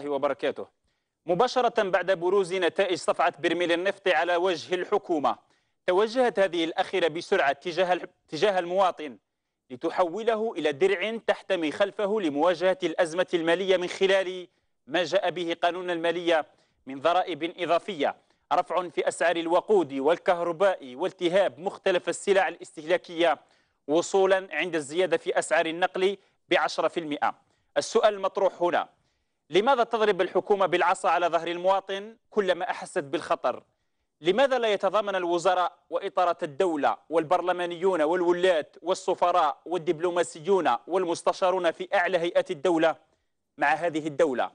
الله وبركاته مباشرة بعد بروز نتائج صفعة برميل النفط على وجه الحكومة توجهت هذه الأخيرة بسرعة تجاه, تجاه المواطن لتحوله إلى درع تحتمي خلفه لمواجهة الأزمة المالية من خلال ما جاء به قانون المالية من ضرائب إضافية رفع في أسعار الوقود والكهرباء والتهاب مختلف السلع الاستهلاكية وصولا عند الزيادة في أسعار النقل بعشرة في المئة السؤال المطروح هنا لماذا تضرب الحكومة بالعصا على ظهر المواطن كلما أحست بالخطر؟ لماذا لا يتضامن الوزراء وإطارة الدولة والبرلمانيون والولاة والسفراء والدبلوماسيون والمستشارون في أعلى هيئات الدولة مع هذه الدولة؟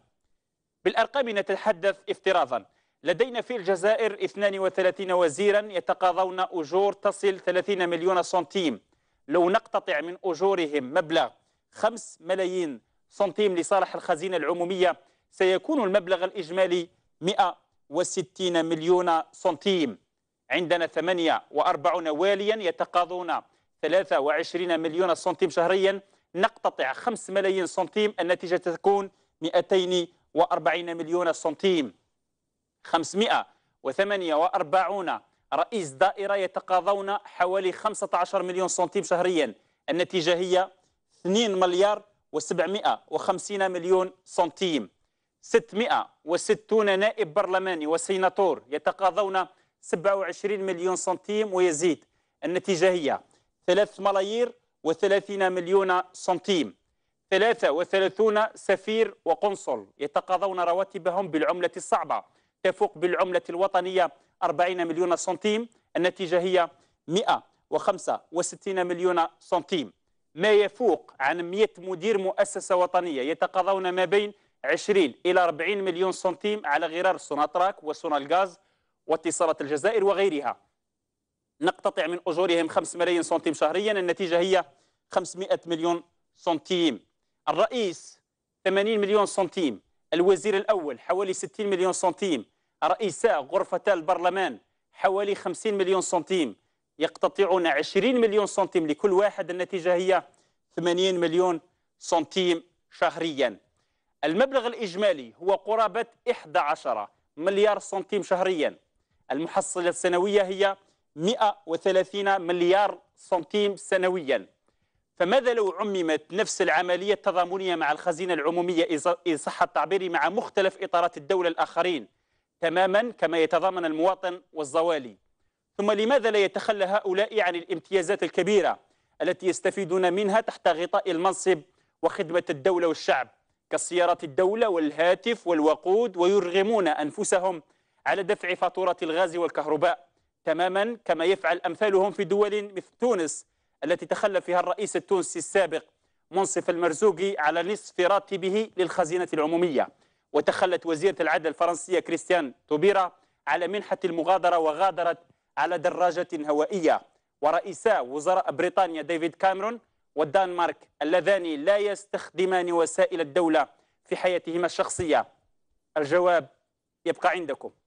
بالأرقام نتحدث افتراضا لدينا في الجزائر 32 وزيرا يتقاضون أجور تصل 30 مليون سنتيم لو نقتطع من أجورهم مبلغ 5 ملايين سنتيم لصالح الخزينة العمومية سيكون المبلغ الإجمالي 160 مليون سنتيم عندنا 48 واليا يتقاضون 23 مليون سنتيم شهريا نقتطع 5 ملايين سنتيم النتيجة تكون 240 مليون سنتيم 548 رئيس دائرة يتقاضون حوالي 15 مليون سنتيم شهريا النتيجة هي 2 مليار و750 مليون سنتيم 660 نائب برلماني وسيناتور يتقاضون 27 مليون سنتيم ويزيد النتيجة هي 3 ملايير و30 مليون سنتيم 33 سفير وقنصل يتقاضون رواتبهم بالعملة الصعبة تفوق بالعملة الوطنية 40 مليون سنتيم النتيجة هي 165 مليون سنتيم ما يفوق عن 100 مدير مؤسسة وطنية يتقاضون ما بين 20 إلى 40 مليون سنتيم على غرار سوناتراك وسونالغاز واتصالات الجزائر وغيرها نقتطع من أجورهم 5 ملايين سنتيم شهريا النتيجة هي 500 مليون سنتيم الرئيس 80 مليون سنتيم الوزير الأول حوالي 60 مليون سنتيم رئيسا غرفتا البرلمان حوالي 50 مليون سنتيم يقتطعون 20 مليون سنتيم لكل واحد النتيجة هي 80 مليون سنتيم شهريا المبلغ الإجمالي هو قرابة 11 مليار سنتيم شهريا المحصلة السنوية هي 130 مليار سنتيم سنويا فماذا لو عممت نفس العملية التضامنية مع الخزينة العمومية إن صح التعبير مع مختلف إطارات الدولة الآخرين تماما كما يتضامن المواطن والزوالي ثم لماذا لا يتخلى هؤلاء عن الامتيازات الكبيرة التي يستفيدون منها تحت غطاء المنصب وخدمة الدولة والشعب كسيارات الدولة والهاتف والوقود ويرغمون أنفسهم على دفع فاتورة الغاز والكهرباء تماما كما يفعل أمثالهم في دول مثل تونس التي تخلى فيها الرئيس التونسي السابق منصف المرزوقي على نصف راتبه للخزينة العمومية وتخلت وزيرة العدل الفرنسية كريستيان توبيرا على منحة المغادرة وغادرت على دراجة هوائية ورئيسا وزراء بريطانيا ديفيد كاميرون والدنمارك اللذان لا يستخدمان وسائل الدولة في حياتهما الشخصية الجواب يبقى عندكم